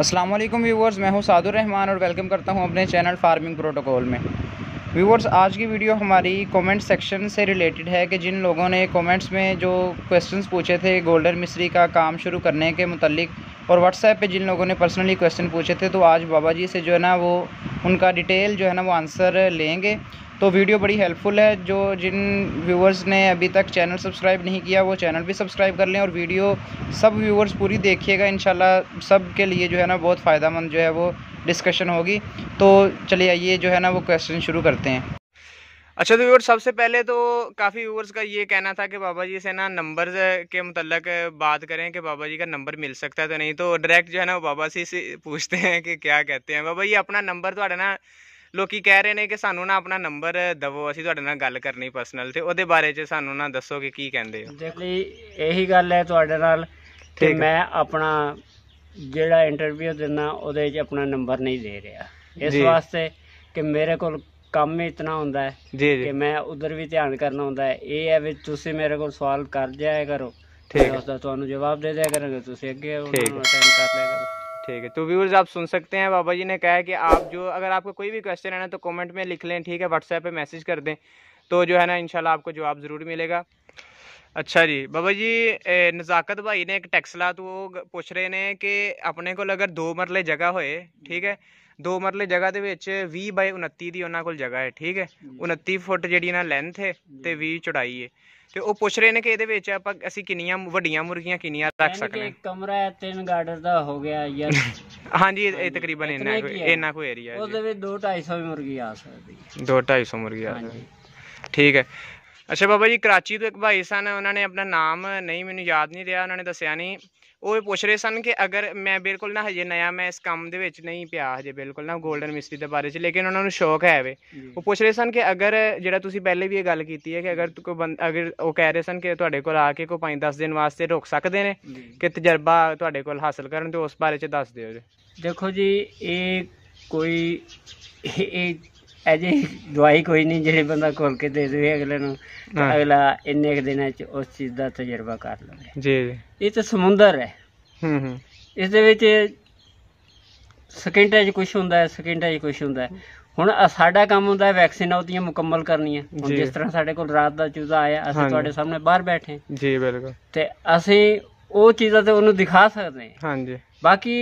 अस्सलाम वालेकुम व्यूवर्स मैं हूं सादुर रहमान और वेलकम करता हूं अपने चैनल फार्मिंग प्रोटोकॉल में व्यूवर्स आज की वीडियो हमारी कमेंट सेक्शन से रिलेटेड है कि जिन लोगों ने कमेंट्स में जो क्वेश्चंस पूछे थे गोल्डन मिस्त्री का काम शुरू करने के मुतलिक और व्हाट्सएप पे जिन लोगों ने पर्सनली क्वेश्चन पूछे थे तो आज बाबा जी से जो है ना वो उनका डिटेल जो है ना वो आंसर लेंगे तो वीडियो बड़ी हेल्पफुल है जो जिन व्यूवर्स ने अभी तक चैनल सब्सक्राइब नहीं किया वो चैनल भी सब्सक्राइब कर लें और वीडियो सब व्यूवर्स पूरी देखिएगा इन सब के लिए जो है ना बहुत फ़ायदा जो है वो डिस्कशन होगी तो चलिए आइए जो है ना वो क्वेश्चन शुरू करते हैं अच्छा तो व्यूवर सबसे पहले तो काफ़ी व्यूवर्स का ये कहना था कि बाबा जी से ना नंबर के मतलब बात करें कि बाबा जी का नंबर मिल सकता है तो नहीं तो डायरेक्ट जो है ना वो बाबा जी से पूछते हैं कि क्या कहते हैं बाबा जी अपना नंबर तो थोड़ा ना ਲੋਕੀ ਕਹਿ ਰਹੇ ਨੇ ਕਿ ਸਾਨੂੰ ਨਾ ਆਪਣਾ ਨੰਬਰ ਦਵੋ ਅਸੀਂ ਤੁਹਾਡੇ ਨਾਲ ਗੱਲ ਕਰਨੀ ਪਰਸਨਲ ਤੇ ਉਹਦੇ ਬਾਰੇ 'ਚ ਸਾਨੂੰ ਨਾ ਦੱਸੋ ਕਿ ਕੀ ਕਹਿੰਦੇ ਹੋ ਦੇਖੋ ਲਈ ਇਹੀ ਗੱਲ ਹੈ ਤੁਹਾਡੇ ਨਾਲ ਤੇ ਮੈਂ ਆਪਣਾ ਜਿਹੜਾ ਇੰਟਰਵਿਊ ਦਿੰਦਾ ਉਹਦੇ 'ਚ ਆਪਣਾ ਨੰਬਰ ਨਹੀਂ ਦੇ ਰਿਹਾ ਇਸ ਵਾਸਤੇ ਕਿ ਮੇਰੇ ਕੋਲ ਕੰਮ ਇਤਨਾ ਹੁੰਦਾ ਹੈ ਕਿ ਮੈਂ ਉਧਰ ਵੀ ਧਿਆਨ ਕਰਨਾ ਹੁੰਦਾ ਹੈ ਇਹ ਹੈ ਵੀ ਤੁਸੀਂ ਮੇਰੇ ਕੋਲ ਸਵਾਲ ਕਰ ਜਾਇਆ ਕਰੋ ਠੀਕ ਉਸ ਦਾ ਤੁਹਾਨੂੰ ਜਵਾਬ ਦੇ ਦਿਆ ਕਰਾਂਗੇ ਤੁਸੀਂ ਅੱਗੇ ਉਹਨਾਂ ਨੂੰ ਅਟੈਂਡ ਕਰ ਲਿਆ ਕਰੋ ठीक है तो व्यूर्स आप सुन सकते हैं बाबा जी ने कहा है कि आप जो अगर आपको कोई भी क्वेश्चन है ना तो कमेंट में लिख लें ठीक है व्हाट्सएप पे मैसेज कर दें तो जो है ना इंशाल्लाह आपको जवाब ज़रूर मिलेगा अच्छा जी बाबा जी नज़ाकत भाई ने एक टेक्सला तो वो पूछ रहे ने कि अपने को अगर दो मरले जगह होए ठीक है ਦੋ ਮਰਲੇ ਜਗ੍ਹਾ ਦੇ ਵਿੱਚ 20 ਬਾਈ 29 ਦੀ ਉਹਨਾਂ ਕੋਲ ਜਗ੍ਹਾ ਹੈ ਠੀਕ ਹੈ 29 ਫੁੱਟ ਜਿਹੜੀ ਨਾ ਲੈਂਥ ਹੈ ਤੇ 20 ਤੇ ਉਹ ਪੁੱਛ ਰਹੇ ਨੇ ਕਿ ਇਹਦੇ ਵਿੱਚ ਆਪਾਂ ਅਸੀਂ ਕਿੰਨੀਆਂ ਵੱਡੀਆਂ ਮੁਰਗੀਆਂ ਕਿੰਨੀਆਂ ਰੱਖ ਸਕਦੇ ਹਾਂ ਕਮਰਾ ਹੈ ਤਿੰਨ ਗਾਰਡਰ ਦਾ ਹੋ ਗਿਆ ਯਾਰ ਹਾਂਜੀ ਇਹ ਤਕਰੀਬਨ ਇੰਨਾ ਇੰਨਾ ਕੁ ਏਰੀਆ ਹੈ ਉਹਦੇ ਵਿੱਚ 2-250 ਮੁਰਗੀ ਆ ਸਕਦੀ ਹੈ। ਮੁਰਗੀ 2-250 ਮੁਰਗੀਆਂ ਠੀਕ ਹੈ ਅੱਛਾ ਬਾਬਾ ਜੀ ਕਰਾਚੀ ਤੋਂ ਇੱਕ ਭਾਈ ਸਨ ਉਹਨਾਂ ਨੇ ਆਪਣਾ ਨਾਮ ਨਹੀਂ ਮੈਨੂੰ ਯਾਦ ਨਹੀਂ ਰਿਹਾ ਉਹਨਾਂ ਨੇ ਦੱਸਿਆ ਨਹੀਂ ਉਹ ਪੁੱਛ ਰਹੇ ਸਨ ਕਿ ਅਗਰ ਮੈਂ ਬਿਲਕੁਲ ਨਾ ਹਜੇ ਨਵਾਂ ਮੈਂ ਇਸ ਕੰਮ ਦੇ ਵਿੱਚ ਨਹੀਂ ਪਿਆ ਹਜੇ ਬਿਲਕੁਲ ਨਾ 골ਡਨ ਮਿਸਟਰੀ ਦੇ ਬਾਰੇ 'ਚ ਲੇਕਿਨ ਉਹਨਾਂ ਨੂੰ ਸ਼ੌਕ ਹੈ ਵੇ ਉਹ ਪੁੱਛ ਰਹੇ ਸਨ ਕਿ ਅਗਰ ਜਿਹੜਾ ਤੁਸੀਂ ਪਹਿਲੇ ਵੀ ਇਹ ਗੱਲ ਕੀਤੀ ਹੈ ਕਿ ਅਗਰ ਕੋਈ ਬੰਦ ਅਗਰ ਉਹ ਕਹਿ ਰਹੇ ਸਨ ਕਿ ਤੁਹਾਡੇ ਕੋਲ ਆ ਕੇ ਕੋਈ 5-10 ਦਿਨ ਵਾਸਤੇ ਰੁਕ ਸਕਦੇ ਨੇ ਕਿ ਤਜਰਬਾ ਤੁਹਾਡੇ ਕੋਲ ਹਾਸਲ ਕਰਨ ਤੇ ਉਸ ਬਾਰੇ 'ਚ ਦੱਸ ਦਿਓ ਜੀ ਦੇਖੋ ਜੀ ਇਹ ਕੋਈ ਇਹ ਅਜੇ ਦਵਾਈ ਕੋਈ ਨਹੀਂ ਜਿਹੜੇ ਬੰਦਾ ਖੋਲ ਕੇ ਦੇ ਦੇਵੇ ਅਗਲੇ ਨੂੰ ਅਗਲਾ ਇੰਨੇ ਕ ਦਿਨਾਂ 'ਚ ਉਸ ਚੀਜ਼ ਦਾ ਤਜਰਬਾ ਕਰ ਲਵੇ ਜੀ ਜੀ ਇਹ ਤਾਂ ਸਮੁੰਦਰ ਹੈ ਹੂੰ ਹੂੰ ਇਸ ਦੇ ਵਿੱਚ ਸਕਿੰਟਾਂ 'ਚ ਕੁਝ ਹੁੰਦਾ ਹੈ ਸਕਿੰਟਾਂ 'ਚ ਕੁਝ ਹੁੰਦਾ ਹੈ ਹੁਣ ਸਾਡਾ ਕੰਮ ਹੁੰਦਾ ਹੈ ਵੈਕਸੀਨ ਉਹਦੀਆਂ ਮੁਕੰਮਲ ਕਰਨੀਆਂ ਹੁਣ ਜਿਸ ਤਰ੍ਹਾਂ ਸਾਡੇ ਕੋਲ ਰਾਤ ਦਾ ਚੂਜ਼ਾ ਆਇਆ ਅਸੀਂ ਤੁਹਾਡੇ ਸਾਹਮਣੇ ਬਾਹਰ ਬੈਠੇ ਜੀ ਬਿਲਕੁਲ ਤੇ ਅਸੀਂ ਉਹ ਚੀਜ਼ਾਂ ਤੇ ਉਹਨੂੰ ਦਿਖਾ ਸਕਦੇ ਹਾਂ ਹਾਂਜੀ ਬਾਕੀ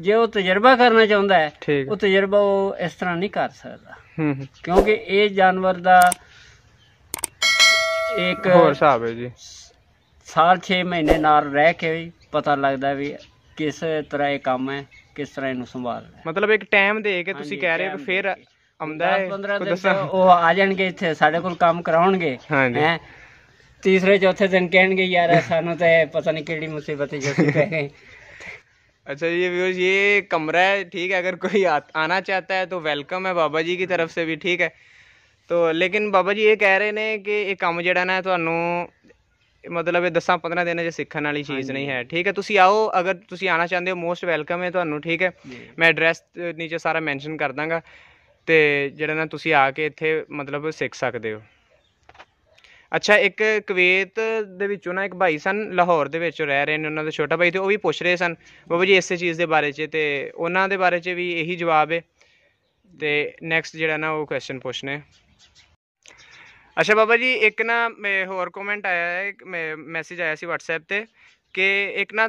ਜੇ ਉਹ ਤਜਰਬਾ ਕਰਨਾ ਚਾਹੁੰਦਾ ਹੈ ਉਹ ਤਜਰਬਾ ਉਹ ਇਸ ਤਰ੍ਹਾਂ ਨਹੀਂ ਕਰ ਸਕਦਾ ਕਿਉਂਕਿ ਇਹ ਜਾਨਵਰ ਦਾ ਇੱਕ ਹੋਰ ਹਿਸਾਬ ਹੈ ਜੀ ਸਾਲ 6 ਮਹੀਨੇ ਨਾਲ ਰਹਿ ਕੇ ਵੀ ਪਤਾ ਲੱਗਦਾ ਵੀ ਕਿਸ ਤਰ੍ਹਾਂ ਇਹ ਕੰਮ ਹੈ ਕਿਸ ਤਰ੍ਹਾਂ ਇਹਨੂੰ ਸੰਭਾਲਣਾ ਮਤਲਬ ਇੱਕ ਟਾਈਮ ਦੇ ਕੇ ਤੁਸੀਂ ਕਹਿ ਰਹੇ ਹੋ ਫਿਰ ਆਉਂਦਾ ਹੈ 15 ਦਿਨ ਉਹ ਆ ਜਾਣਗੇ ਇੱਥੇ ਸਾਡੇ ਕੋਲ ਕੰਮ ਕਰਾਉਣਗੇ ਹੈ ਤੀਸਰੇ ਚੌਥੇ ਦਿਨ ਕਹਿਣਗੇ ਯਾਰ ਸਾਨੂੰ ਤਾਂ ਪਤਾ ਨਹੀਂ ਕਿਹੜੀ ਮੁਸੀਬਤ ਹੈ ਜਿਸ ਤੇ अच्छा ये व्यूज ये कमरा है ठीक है अगर कोई आ, आना चाहता है तो वेलकम है ਬਾਬਾ ਜੀ ਦੀ ਤਰਫ ਸੇ ਵੀ ਠੀਕ ਹੈ ਤੋ ਲੇਕਿਨ ਬਾਬਾ ਜੀ ਇਹ ਕਹਿ ਰਹੇ ਨੇ ਕਿ ਇਹ ਕੰਮ ਜਿਹੜਾ ਨਾ ਤੁਹਾਨੂੰ ਮਤਲਬ ਇਹ 10 15 ਦਿਨਾਂ 'ਚ ਸਿੱਖਣ ਵਾਲੀ ਚੀਜ਼ ਨਹੀਂ ਹੈ ਠੀਕ ਹੈ ਤੁਸੀਂ ਆਓ ਅਗਰ ਤੁਸੀਂ ਆਣਾ ਚਾਹੁੰਦੇ ਹੋ ਮੋਸਟ ਵੈਲਕਮ ਹੈ ਤੁਹਾਨੂੰ ਠੀਕ ਹੈ ਮੈਂ ਐਡਰੈਸ ਨੀਚੇ ਸਾਰਾ ਮੈਂਸ਼ਨ ਕਰ ਦਾਂਗਾ ਤੇ ਜਿਹੜਾ ਨਾ ਤੁਸੀਂ ਆ ਕੇ ਇੱਥੇ ਮਤਲਬ ਸਿੱਖ ਸਕਦੇ ਹੋ ਅੱਛਾ ਇੱਕ ਕੁਵੈਤ ਦੇ ਵਿੱਚੋਂ ਨਾ ਇੱਕ ਭਾਈ ਸਨ ਲਾਹੌਰ ਦੇ ਵਿੱਚ ਰਹਿ ਰਹੇ ਨੇ ਉਹਨਾਂ ਦਾ ਛੋਟਾ ਭਾਈ ਤੇ ਉਹ ਵੀ ਪੁੱਛ ਰਹੇ ਸਨ ਬਾਬਾ ਜੀ ਇਸੇ ਚੀਜ਼ ਦੇ ਬਾਰੇ 'ਚ ਤੇ ਉਹਨਾਂ ਦੇ ਬਾਰੇ 'ਚ ਵੀ ਇਹੀ ਜਵਾਬ ਹੈ ਤੇ ਨੈਕਸਟ ਜਿਹੜਾ ਨਾ ਉਹ ਕੁਐਸਚਨ ਪੁੱਛਨੇ ਅੱਛਾ ਬਾਬਾ ਜੀ ਇੱਕ ਨਾ ਹੋਰ ਕਮੈਂਟ ਆਇਆ ਹੈ ਮੈਸੇਜ ਆਇਆ ਸੀ WhatsApp ਤੇ ਕਿ ਇੱਕ ਨਾ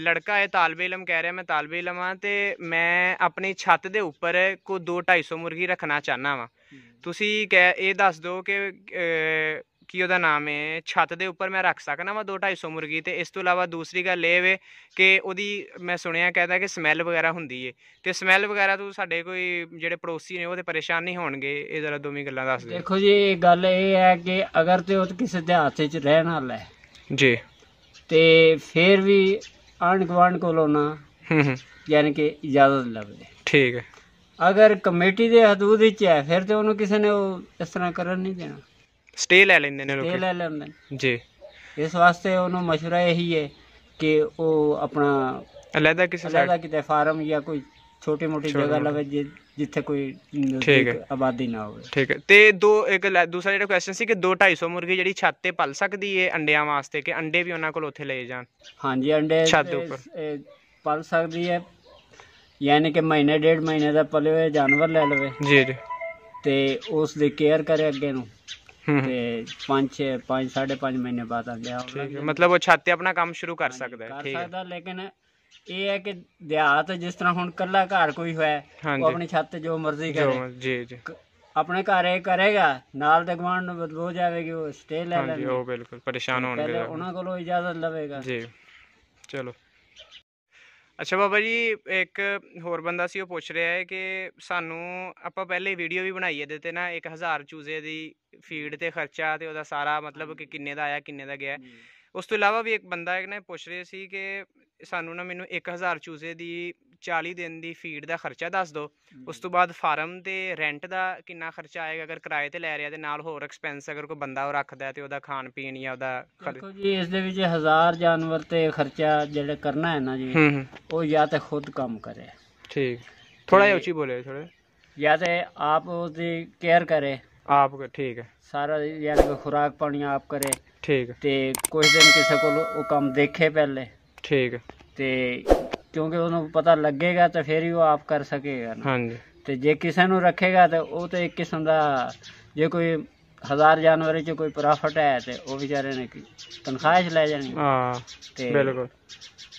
ਲੜਕਾ ਹੈ ਤਾਲਬੇ ਇਲਮ ਕਹਿ ਰਿਹਾ ਮੈਂ ਤਾਲਬੇ ਇਲਮ ਆ ਤੇ ਮੈਂ ਆਪਣੀ ਛੱਤ ਦੇ ਉੱਪਰ ਕੋ 2 250 ਮੁਰਗੀ ਰੱਖਣਾ ਚਾਹਨਾ ਵਾਂ ਤੁਸੀਂ ਇਹ ਦੱਸ ਦਿਓ ਕਿ ਕੀ ਉਹਦਾ ਨਾਮ ਹੈ ਛੱਤ ਦੇ ਉੱਪਰ ਮੈਂ ਰੱਖ ਸਕਣਾ ਵਾ 2-250 ਮੁਰਗੀ ਤੇ ਇਸ ਤੋਂ ਇਲਾਵਾ ਦੂਸਰੀ ਗੱਲ ਇਹ ਵੇ ਕਿ ਉਹਦੀ ਮੈਂ ਸੁਣਿਆ ਕਹਿੰਦਾ ਕਿ ਸਮੈਲ ਵਗੈਰਾ ਹੁੰਦੀ ਏ ਤੇ ਸਮੈਲ ਵਗੈਰਾ ਤੋਂ ਸਾਡੇ ਕੋਈ ਜਿਹੜੇ ਪੜੋਸੀ ਨੇ ਉਹ ਤੇ ਪਰੇਸ਼ਾਨ ਨਹੀਂ ਹੋਣਗੇ ਇਹ ਜ਼ਰਾ ਦੋਵੇਂ ਗੱਲਾਂ ਦੱਸ ਦਿਓ ਦੇਖੋ ਜੀ ਗੱਲ ਇਹ ਹੈ ਕਿ ਅਗਰ ਤੇ ਉਹ ਕਿਸੇ ਦਿਹਾਤੇ 'ਚ ਰਹਿਣ ਵਾਲਾ ਹੈ ਜੀ ਤੇ ਫੇਰ ਵੀ ਆਣ ਗਵਾਂਡ ਕੋਲੋਂ ਨਾ ਯਾਨੀ ਕਿ ਇਜਾਜ਼ਤ ਲਵੇ ਠੀਕ ਹੈ ਅਗਰ ਕਮੇਟੀ ਦੇ ਹਦੂਦ ਵਿੱਚ ਹੈ ਫਿਰ ਤੇ ਉਹਨੂੰ ਕਿਸੇ ਨੇ ਉਹ ਇਸ ਤਰ੍ਹਾਂ ਕਰਨ ਨਹੀਂ ਦੇਣਾ ਸਟੇ ਲੈ ਲੈਂਦੇ ਨੇ ਤੇ ਲੋਕੀ ਲੈ ਲੈਂਦੇ ਨੇ। ਜੀ ਇਸ ਵਾਸਤੇ ਉਹਨੂੰ مشورہ ਇਹੀ ਹੈ ਕਿ ਉਹ ਆਪਣਾ ਅਲੱਗਾ ਕਿਸੇ ਅਲੱਗਾ ਕਿਤੇ ਫਾਰਮ ਜਾਂ ਕੋਈ ਛੋਟੀ ਮੋਟੀ ਜਗ੍ਹਾ ਲਵੇ ਜੇ ਜਿੱਥੇ ਕੋਈ ਠੀਕ ਆਬਾਦੀ ਨਾ ਹੋਵੇ ਠੀਕ ਹੈ ਤੇ ਦੋ ਇੱਕ ਦੂਸਰਾ ਜਿਹੜਾ ਕੁਐਸਚਨ ਸੀ ਕਿ 2 250 ਮੁਰਗੀ ਜਿਹੜੀ ਛੱਤ ਤੇ ਪਲ ਸਕਦੀ ਹੈ ਅੰਡਿਆਂ ਵਾਸਤੇ ਕਿ ਅੰਡੇ ਵੀ ਉਹਨਾਂ ਕੋਲ ਉੱਥੇ ਲਏ ਜਾਣ ਹਾਂਜੀ ਅੰਡੇ ਛੱਤ ਦੇ ਉੱਪਰ। ਪਲ ਸਕਦੀ ਹੈ ਯਾਨੀ ਕਿ ਮਹੀਨੇ ਡੇਢ ਮਹੀਨੇ ਦਾ ਪਲੇ ਹੋਏ ਜਾਨਵਰ ਲੈ ਲਵੇ ਜੀ ਜੀ ਤੇ ਉਸ ਦੀ ਕੇਅਰ ਕਰੇ ਅੱਗੇ ਨੂੰ ਤੇ 5 5 5.5 ਮਹੀਨੇ ਬਾਅਦ ਆ ਗਿਆ ਠੀਕ ਹੈ ਮਤਲਬ ਉਹ ਛਾਤੇ ਆਪਣਾ ਕੰਮ ਸ਼ੁਰੂ ਕਰ ਸਕਦਾ ਹੈ ਠੀਕ ਹੈ ਸਕਦਾ ਲੇਕਿਨ ਇਹ ਹੈ ਕਿ ਦਿਹਾਤ ਜਿਸ ਤਰ੍ਹਾਂ ਹੁਣ ਕੱਲਾ ਘਰ ਕੋਈ ਹੋਇਆ ਉਹ ਆਪਣੀ ਛੱਤ ਤੇ ਜੋ ਮਰਜ਼ੀ ਕਰੇ ਜੀ ਜੀ ਆਪਣੇ ਘਰ ਇਹ ਕਰੇਗਾ ਨਾਲ ਦੇ ਗਵਾਂਡ ਨੂੰ ਬਦਬੂ ਜਾਵੇਗੀ ਉਹ ਸਟੇ ਲੈ ਹਾਂਜੀ ਲੈਣਗੇ ਉਹ ਬਿਲਕੁਲ ਪਰੇਸ਼ਾਨ ਹੋਣਗੇ ਉਹਨਾਂ ਕੋਲੋਂ ਇਜਾਜ਼ਤ ਲਵੇਗਾ ਜੀ ਚਲੋ ਅੱਛਾ ਬਾਬਾ ਜੀ ਇੱਕ ਹੋਰ ਬੰਦਾ ਸੀ ਉਹ ਪੁੱਛ ਰਿਹਾ ਹੈ ਕਿ ਸਾਨੂੰ ਆਪਾਂ ਪਹਿਲੇ ਵੀਡੀਓ ਵੀ ਬਣਾਈ ਇਹਦੇ ਤੇ ਨਾ 1000 ਚੂਜ਼ੇ ਦੀ ਫੀਡ ਤੇ ਖਰਚਾ ਤੇ ਉਹਦਾ ਸਾਰਾ ਮਤਲਬ ਕਿ ਕਿੰਨੇ ਦਾ ਆਇਆ ਕਿੰਨੇ ਦਾ ਗਿਆ ਉਸ ਤੋਂ ਇਲਾਵਾ ਵੀ ਇੱਕ ਬੰਦਾ ਇੱਕ ਨੇ ਪੁੱਛ ਰਿਹਾ ਸੀ ਕਿ ਸਾਨੂੰ ਨਾ ਮੈਨੂੰ 1000 ਚੂਜ਼ੇ ਦੀ 40 ਦਿਨ ਦੀ ਫੀਡ ਦਾ ਖਰਚਾ ਦੱਸ ਦਿਓ ਉਸ ਤੋਂ ਬਾਅਦ ਫਾਰਮ ਤੇ ਰੈਂਟ ਦਾ ਕਿੰਨਾ ਖਰਚਾ ਆਏਗਾ ਅਗਰ ਕਿਰਾਏ ਤੇ ਲੈ ਰਿਹਾ ਤੇ ਨਾਲ ਹੋਰ ਐਕਸਪੈਂਸ ਅਗਰ ਕੋਈ ਬੰਦਾ ਉਹ ਰੱਖਦਾ ਤੇ ਉਹਦਾ ਖਾਣ ਪੀਣ ਜਾਂ ਉਹਦਾ ਦੇਖੋ ਜੀ ਇਸ ਦੇ ਵਿੱਚ ਹਜ਼ਾਰ ਜਾਨਵਰ ਤੇ ਖਰਚਾ ਜਿਹੜਾ ਕਰਨਾ ਹੈ ਨਾ ਜੀ ਉਹ ਜਾਂ ਤੇ ਖੁਦ ਕੰਮ ਕਰੇ ਠੀਕ ਥੋੜਾ ਜਿਹਾ ਉੱਚੀ ਬੋਲੇ ਥੋੜਾ ਜਾਂ ਤੇ ਆਪ ਉਹਦੀ ਕੇਅਰ ਕਰੇ ਆਪ ਠੀਕ ਹੈ ਸਾਰਾ ਯਾਨੀ ਤੇ ਖੁਰਾਕ ਪਾਣੀ ਆਪ ਕਰੇ ਠੀਕ ਤੇ ਕੁਝ ਦਿਨ ਕਿਸੇ ਕੋਲ ਉਹ ਕੰਮ ਦੇਖੇ ਪਹਿਲੇ ਠੀਕ ਤੇ ਕਿਉਂਕਿ ਉਹਨੂੰ ਪਤਾ ਲੱਗੇਗਾ ਤਾਂ ਫਿਰ ਹੀ ਉਹ ਆਪ ਕਰ ਸਕੇਗਾ ਹਾਂਜੀ ਤੇ ਜੇ ਕਿਸੇ ਨੂੰ ਰੱਖੇਗਾ ਤਾਂ ਉਹ ਤਾਂ ਇੱਕ ਕਿਸਮ ਦਾ ਜੇ ਕੋਈ ਹਜ਼ਾਰ ਜਾਨਵਰਾਂ 'ਚ ਕੋਈ ਪ੍ਰੋਫਿਟ ਹੈ ਤੇ ਉਹ ਵਿਚਾਰੇ ਨੇ ਕੀ ਤਨਖਾਹ 'ਚ ਲੈ ਜਾਣੀ ਹਾਂ ਤੇ ਬਿਲਕੁਲ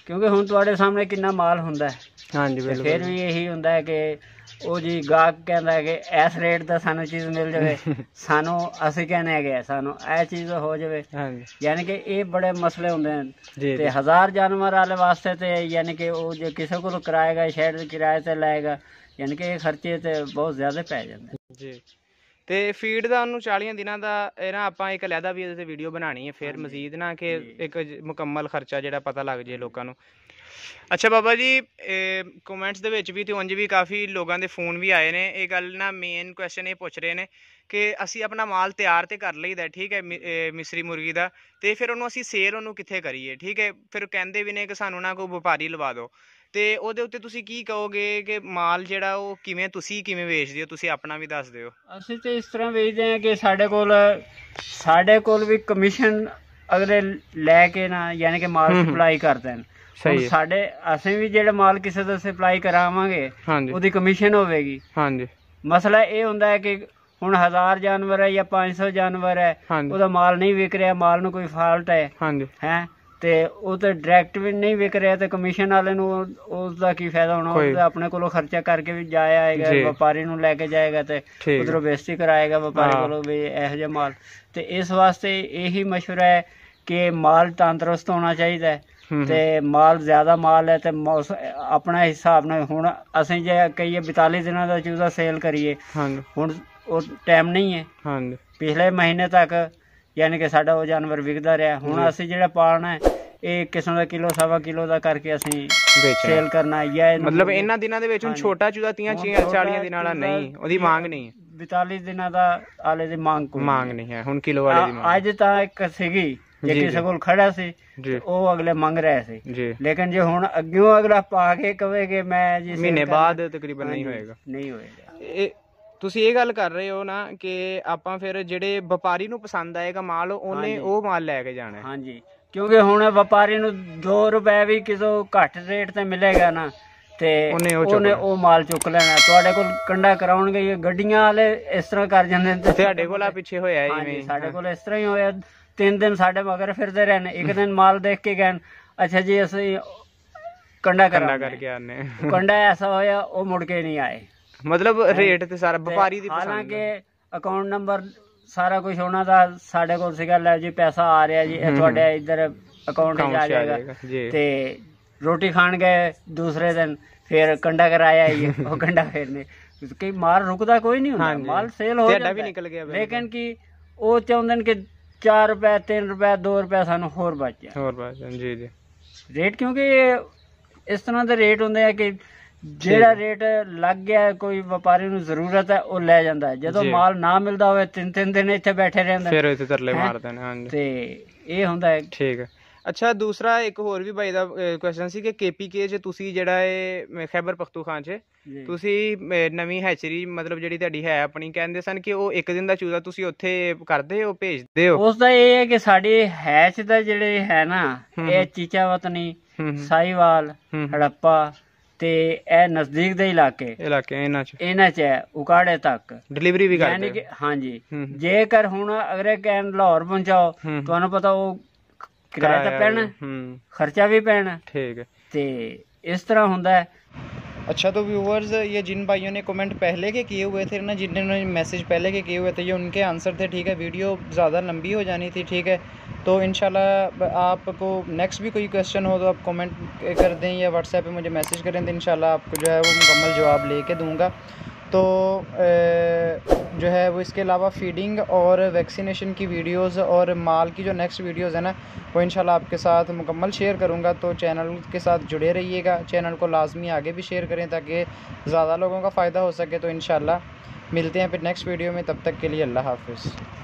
ਕਿਉਂਕਿ ਹੁਣ ਤੁਹਾਡੇ ਸਾਹਮਣੇ ਕਿੰਨਾ ਮਾਲ ਹੁੰਦਾ ਹੈ ਹਾਂਜੀ ਤੇ ਬਿਲਕੁਲ ਫਿਰ ਵੀ ਇਹੀ ਹੁੰਦਾ ਹੈ ਕਿ ਉਹ ਜੀ ਗਾਹਕ ਕਹਿੰਦਾ ਹੈ ਕਿ ਇਸ ਰੇਟ ਦਾ ਸਾਨੂੰ ਚੀਜ਼ ਮਿਲ ਜਾਵੇ ਸਾਨੂੰ ਅਸੀਂ ਕਹਿੰਦੇ ਹੈਗੇ ਸਾਨੂੰ ਇਹ ਚੀਜ਼ ਹੋ ਜਾਵੇ ਹਾਂਜੀ ਯਾਨੀ ਕਿ ਇਹ ਬੜੇ ਮਸਲੇ ਹੁੰਦੇ ਹਨ ਤੇ ਹਜ਼ਾਰ ਜਾਨਵਰ ਵਾਲੇ ਵਾਸਤੇ ਤੇ ਯਾਨੀ ਕਿ ਉਹ ਜੇ ਕਿਸੇ ਕੋਲ ਕਰਾਏਗਾ ਸ਼ਹਿਰ ਦੇ ਕਿਰਾਏ ਤੇ ਲਾਏਗਾ ਯਾਨੀ ਕਿ ਇਹ ਖਰਚੇ ਤੇ ਬਹੁਤ ਜ਼ਿਆਦਾ ਪੈ ਜਾਂਦੇ ਜੀ ਤੇ ਫੀਡ ਦਾ ਉਹਨੂੰ 40 ਦਿਨਾਂ ਦਾ ਇਹਨਾਂ ਆਪਾਂ ਇੱਕ ਲਿਆਦਾ ਵੀ ਇਹਦੇ ਤੇ ਵੀਡੀਓ ਬਣਾਣੀ ਹੈ ਫਿਰ ਮਜ਼ੀਦ ਨਾ ਕਿ ਇੱਕ ਮੁਕੰਮਲ ਖਰਚਾ ਜਿਹੜਾ ਪਤਾ ਲੱਗ ਜੇ ਲੋਕਾਂ ਨੂੰ ਅੱਛਾ ਬਾਬਾ ਜੀ ਕਮੈਂਟਸ ਦੇ ਵਿੱਚ ਵੀ ਤੇ ਉਂਝ ਵੀ ਕਾਫੀ ਲੋਕਾਂ ਦੇ ਫੋਨ ਵੀ ਆਏ ਨੇ ਇਹ ਗੱਲ ਨਾ ਮੇਨ ਕੁਐਸਚਨ ਇਹ ਪੁੱਛ ਰਹੇ ਨੇ ਕਿ ਅਸੀਂ ਆਪਣਾ ਮਾਲ ਤਿਆਰ ਤੇ ਕਰ ਲਈਦਾ ਠੀਕ ਹੈ ਮਿਸਰੀ ਮੁਰਗੀ ਦਾ ਤੇ ਫਿਰ ਉਹਨੂੰ ਅਸੀਂ ਸੇਲ ਉਹਨੂੰ ਕਿੱਥੇ ਕਰੀਏ ਠੀਕ ਹੈ ਫਿਰ ਕਹਿੰਦੇ ਵੀ ਨੇ ਕਿ ਸਾਨੂੰ ਨਾ ਕੋਈ ਵਪਾਰੀ ਲਵਾ ਦਿਓ ਤੇ ਉਹਦੇ ਉੱਤੇ ਤੁਸੀਂ ਕੀ ਕਹੋਗੇ ਕਿ ਮਾਲ ਜਿਹੜਾ ਉਹ ਕਿਵੇਂ ਤੁਸੀਂ ਕਿਵੇਂ ਵੇਚਦੇ ਹੋ ਤੁਸੀਂ ਆਪਣਾ ਵੀ ਦੱਸ ਦਿਓ ਅਸੀਂ ਤੇ ਇਸ ਤਰ੍ਹਾਂ ਵੇਚਦੇ ਹਾਂ ਕਿ ਸਾਡੇ ਕੋਲ ਸਾਡੇ ਕੋਲ ਵੀ ਕਮਿਸ਼ਨ ਅਗਲੇ ਲੈ ਕੇ ਨਾ ਯਾਨੀ ਕਿ ਮਾਲ ਸਪਲਾਈ ਕਰਦੇ ਨੇ ਸਹੀ ਹੈ ਸਾਡੇ ਅਸੀਂ ਵੀ ਜਿਹੜਾ ਮਾਲ ਕਿਸੇ ਤੋਂ ਸਪਲਾਈ ਕਰਾਵਾਂਗੇ ਹਾਂਜੀ ਉਹਦੀ ਕਮਿਸ਼ਨ ਹੋਵੇਗੀ ਹਾਂਜੀ ਮਸਲਾ ਇਹ ਹੁੰਦਾ ਹੈ ਕਿ ਹੁਣ 1000 ਜਾਨਵਰ ਹੈ ਜਾਂ 500 ਜਾਨਵਰ ਹੈ ਉਹਦਾ ਮਾਲ ਨਹੀਂ ਵਿਕ ਰਿਹਾ ਮਾਲ ਨੂੰ ਕੋਈ ਫਾਲਟ ਹੈ ਹਾਂਜੀ ਹੈ ਤੇ ਉਹ ਤੇ ਡਾਇਰੈਕਟ ਵੀ ਨਹੀਂ ਵਿਕ ਰਿਹਾ ਤੇ ਕਮਿਸ਼ਨ ਵਾਲੇ ਨੂੰ ਉਸ ਦਾ ਕੀ ਫਾਇਦਾ ਹੋਣਾ ਉਹ ਆਪਣੇ ਕੋਲੋਂ ਖਰਚਾ ਕਰਕੇ ਵੀ ਜਾਇਆ ਆਏਗਾ ਵਪਾਰੀ ਨੂੰ ਲੈ ਕੇ ਜਾਏਗਾ ਤੇ ਉਧਰੋਂ ਬੇਇੱਜ਼ਤੀ ਕਰਾਏਗਾ ਵਪਾਰੀ ਕੋਲੋਂ ਵੀ ਇਹੋ ਜਿਹਾ ਮਾਲ ਤੇ ਇਸ ਵਾਸਤੇ ਇਹੀ ਮਸ਼ਵਰਾ ਹੈ ਕਿ ਮਾਲ ਤੰਦਰੁਸਤ ਹੋਣਾ ਚਾਹੀਦਾ ਹੈ ਤੇ ਮਾਲ ਜ਼ਿਆਦਾ ਮਾਲ ਹੈ ਤੇ ਆਪਣਾ ਹਿਸਾਬ ਨਾਲ ਹੁਣ ਅਸੀਂ ਜੇ ਕਹੀਏ 42 ਦਿਨਾਂ ਦਾ ਚੂਜ਼ਾ ਸੇਲ ਕਰੀਏ ਹੁਣ ਉਹ ਟਾਈਮ ਨਹੀਂ ਹੈ ਹਾਂਜੀ ਪਿਛਲੇ ਮਹੀਨੇ ਤੱਕ ਯਾਨੀ ਕਿ ਸਾਡਾ ਉਹ ਜਾਨਵਰ ਵਿਕਦਾ ਰਿਹਾ ਹੁਣ ਅਸੀਂ ਜਿਹੜਾ ਪਾਲਣਾ ਹੈ ਇਹ ਕਿਸਮ ਦਾ ਕਿਲੋ ਸਵਾ ਕਿਲੋ ਦਾ ਕਰਕੇ ਅਸੀਂ ਸੇਲ ਕਰਨਾ ਹੈ ਮਤਲਬ ਇਹਨਾਂ ਦਿਨਾਂ ਦੇ ਵਿੱਚ ਹੁਣ ਛੋਟਾ ਚੂਜ਼ਾ 30 40 ਦਿਨਾਂ ਵਾਲਾ ਨਹੀਂ ਉਹਦੀ ਮੰਗ ਨਹੀਂ ਹੈ 42 ਦਿਨਾਂ ਦਾ ਆਲੇ ਦੀ ਮੰਗ ਕੋਈ ਮੰਗ ਨਹੀਂ ਹੈ ਹੁਣ ਕਿਲੋ ਵਾਲੇ ਦੀ ਮੰਗ ਅੱਜ ਤਾਂ ਇੱਕ ਸੀਗੀ ਜੇ ਕਿਸੇ ਕੋਲ ਖੜਾ ਸੀ ਉਹ ਅਗਲੇ ਮੰਗ ਰਿਹਾ ਸੀ ਲੇਕਿਨ ਜੇ ਹੁਣ ਅੱਗਿਓਂ ਅਗਲਾ ਪਾ ਕੇ ਕਵੇ ਕਿ ਮੈਂ ਜੀ ਮਹੀਨੇ ਬਾਅਦ ਤਕਰੀਬਨ ਨਹੀਂ ਹੋਏਗਾ ਨਹੀਂ ਹੋਏਗਾ ਇਹ ਤੁਸੀਂ ਇਹ ਗੱਲ ਕਰ ਰਹੇ ਹੋ ਨਾ ਕਿ ਆਪਾਂ ਫਿਰ ਜਿਹੜੇ ਵਪਾਰੀ ਨੂੰ ਪਸੰਦ ਆਏਗਾ ਮਾਲ ਉਹਨੇ ਉਹ ਮਾਲ ਲੈ ਕੇ ਜਾਣਾ ਹਾਂਜੀ ਕਿਉਂਕਿ ਹੁਣ ਵਪਾਰੀ ਨੂੰ 2 ਰੁਪਏ ਵੀ ਕਿਸੋ ਘੱਟ ਰੇਟ ਤੇ ਮਿਲੇਗਾ ਨਾ ਤੇ ਉਹਨੇ ਉਹ ਮਾਲ ਚੁੱਕ ਲੈਣਾ ਤੁਹਾਡੇ ਕੋਲ ਕੰਡਾ ਕਰਾਉਣਗੇ ਇਹ ਗੱਡੀਆਂ ਵਾਲੇ ਇਸ ਤਰ੍ਹਾਂ ਕਰ ਜਾਂਦੇ ਨੇ ਤੁਹਾਡੇ ਕੋਲ ਆ ਪਿੱਛੇ ਹੋਇਆ ਜਿਵੇਂ ਸਾਡੇ ਕੋਲ ਇਸ ਤਰ੍ਹਾਂ ਹੀ ਹੋਇਆ ਤਿੰਨ ਦਿਨ ਸਾਡੇ ਮਗਰ ਫਿਰਦੇ ਰਹਿਣ ਇੱਕ ਦਿਨ ਮਾਲ ਦੇਖ ਕੇ ਗਏ ਅੱਛਾ ਜੀ ਅਸੀਂ ਕੰਡਾ ਕੰਡਾ ਕਰਕੇ ਆਨੇ ਕੰਡਾ ਐਸਾ ਹੋਇਆ ਉਹ ਮੁੜ ਕੇ ਨਹੀਂ ਆਏ ਮਤਲਬ ਰੇਟ ਤੇ ਸਾਰਾ ਵਪਾਰੀ ਦੀ ਪਸੰਦ ਹਾਲਾਂਕਿ ਅਕਾਊਂਟ ਨੰਬਰ ਸਾਰਾ ਕੁਝ ਉਹਨਾਂ ਦਾ ਸਾਡੇ ਕੋਲ ਸੀਗਾ ਲੈ ਜੀ ਪੈਸਾ ਆ ਰਿਹਾ ਜੀ ਇਹ ਤੁਹਾਡੇ ਇੱਧਰ ਅਕਾਊਂਟ 'ਚ ਆ ਜਾਏਗਾ ਤੇ ਰੋਟੀ ਖਾਣ ਗਏ ਦੂਸਰੇ ਦਿਨ ਫਿਰ ਕੰਡਾ ਕਰਾਇਆ ਜੀ ਉਹ ਕੰਡਾ ਫੇਰ ਨੇ ਕਿ ਮਾਲ ਰੁਕਦਾ ਕੋਈ ਨਹੀਂ ਹੁੰਦਾ ਮਾਲ ਸੇਲ ਹੋ ਜਾਂਦਾ ਵੀ ਨਿਕਲ ਗਿਆ ਲੇਕਿਨ ਕਿ ਉਹ ਚਾਹੁੰਦੇ ਨੇ ਕਿ 4 ਰੁਪਏ 3 ਰੁਪਏ 2 ਰੁਪਏ ਸਾਨੂੰ ਹੋਰ ਬਚਿਆ ਹੋਰ ਬਚਿਆ ਜੀ ਜੀ ਰੇਟ ਕਿਉਂਕਿ ਇਸ ਤਰ੍ਹਾਂ ਦੇ ਰੇਟ ਹੁੰਦੇ ਆ ਕਿ ਜਿਹੜਾ ਰੇਟ ਲੱਗ ਗਿਆ ਕੋਈ ਵਪਾਰੀ ਨੂੰ ਜ਼ਰੂਰਤ ਹੈ ਉਹ ਲੈ ਜਾਂਦਾ ਹੈ ਜਦੋਂ ਮਾਲ ਨਾ ਮਿਲਦਾ ਹੋਵੇ ਤਿੰਨ ਤਿੰਨ ਦਿਨ ਇੱਥੇ ਬੈਠੇ ਰਹਿੰਦੇ ਫਿਰ ਇੱਥੇ ਤਰਲੇ ਮਾਰਦੇ ਨੇ ਹਾਂਜੀ ਤੇ ਇਹ ਹੁੰਦਾ ਹੈ ਠੀਕ ਹੈ ਅੱਛਾ ਦੂਸਰਾ ਇੱਕ ਹੋਰ ਵੀ ਬਾਈ ਦਾ ਕੁਐਸਚਨ ਸੀ ਕਿ ਕੇਪੀਕੇ ਜੇ ਤੁਸੀਂ ਜਿਹੜਾ ਇਹ ਖੈਬਰ ਪਖਤੂਖਾਨ 'ਚ ਤੁਸੀਂ ਨਵੀਂ ਹੈਚਰੀ ਮਤਲਬ ਜਿਹੜੀ ਤੁਹਾਡੀ ਹੈ ਆਪਣੀ ਕਹਿੰਦੇ ਸਨ ਕਿ ਉਹ ਇੱਕ ਦਿਨ ਦਾ ਚੂਜ਼ਾ ਤੁਸੀਂ ਉੱਥੇ ਕਰਦੇ ਹੋ ਭੇਜਦੇ ਹੋ ਉਸ ਦਾ ਇਹ ਹੈ ਕਿ ਸਾਡੇ ਹੈਚ ਦਾ ਜਿਹੜੇ ਹੈ ਨਾ ਇਹ ਚੀਚਾ ਵਤਨੀ ਸਾਈਵਾਲ ਹੜੱਪਾ ਤੇ ਇਹ ਨਜ਼ਦੀਕ ਦੇ ਇਲਾਕੇ ਇਲਾਕੇ ਇਹਨਾਂ 'ਚ ਇਹਨਾਂ ਚ ਹੈ ਉਕਾੜੇ ਤੱਕ ਡਿਲੀਵਰੀ ਵੀ ਕਰਦੇ ਕਿ ਹੋ। ਹਾਂਜੀ ਜੇਕਰ ਹੁਣ ਅਗਰੇ ਇਹ ਕਹਿਣ ਲਾਹੌਰ ਪਹੁੰਚਾਓ ਤੁਹਾਨੂੰ ਪਤਾ ਉਹ ਕਿਰਾਇਆ ਤਾਂ ਪੈਣਾ ਹੂੰ ਖਰਚਾ ਵੀ ਪੈਣਾ ठीक है ਤੇ ਇਸ ਤਰ੍ਹਾਂ ਹੁੰਦਾ ਹੈ अच्छा तो व्यूवर्स ये जिन भाइयों ने कमेंट पहले के किए हुए थे ना जिन्होंने मैसेज पहले के किए हुए थे ये उनके आंसर थे ठीक है वीडियो ज़्यादा लंबी हो जानी थी ठीक है तो इन आपको नेक्स्ट भी कोई क्वेश्चन हो तो आप कमेंट कर दें या व्हाट्सएप पे मुझे मैसेज करें तो इन आपको जो है वो मुकम्मल जवाब कर दूंगा तो ए, जो है वो इसके अलावा फ़ीडिंग और वैक्सीनेशन की वीडियोस और माल की जो नेक्स्ट वीडियोस है ना वो इंशाल्लाह आपके साथ मुकम्मल शेयर करूँगा तो चैनल के साथ जुड़े रहिएगा चैनल को लाजमी आगे भी शेयर करें ताकि ज़्यादा लोगों का फ़ायदा हो सके तो इन मिलते हैं फिर नेक्स्ट वीडियो में तब तक के लिए अल्लाह हाफिज़